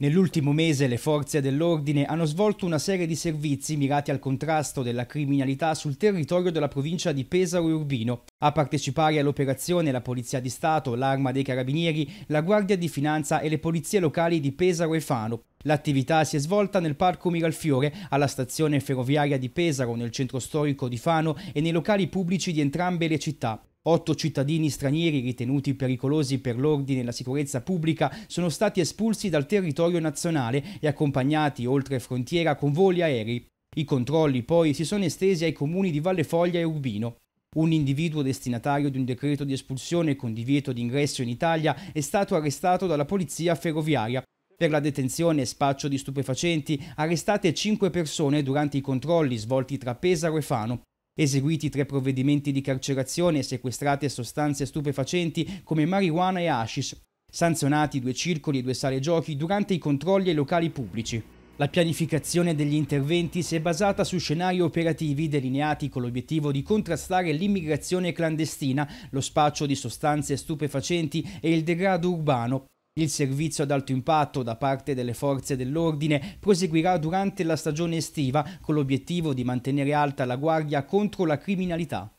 Nell'ultimo mese le forze dell'ordine hanno svolto una serie di servizi mirati al contrasto della criminalità sul territorio della provincia di Pesaro e Urbino. A partecipare all'operazione la Polizia di Stato, l'Arma dei Carabinieri, la Guardia di Finanza e le polizie locali di Pesaro e Fano. L'attività si è svolta nel Parco Miralfiore, alla stazione ferroviaria di Pesaro, nel centro storico di Fano e nei locali pubblici di entrambe le città. Otto cittadini stranieri ritenuti pericolosi per l'ordine e la sicurezza pubblica sono stati espulsi dal territorio nazionale e accompagnati oltre frontiera con voli aerei. I controlli poi si sono estesi ai comuni di Valle Foglia e Urbino. Un individuo destinatario di un decreto di espulsione con divieto di ingresso in Italia è stato arrestato dalla polizia ferroviaria. Per la detenzione e spaccio di stupefacenti arrestate cinque persone durante i controlli svolti tra Pesaro e Fano eseguiti tre provvedimenti di carcerazione e sequestrate sostanze stupefacenti come marijuana e hashish, sanzionati due circoli e due sale giochi durante i controlli ai locali pubblici. La pianificazione degli interventi si è basata su scenari operativi delineati con l'obiettivo di contrastare l'immigrazione clandestina, lo spaccio di sostanze stupefacenti e il degrado urbano, il servizio ad alto impatto da parte delle forze dell'ordine proseguirà durante la stagione estiva con l'obiettivo di mantenere alta la guardia contro la criminalità.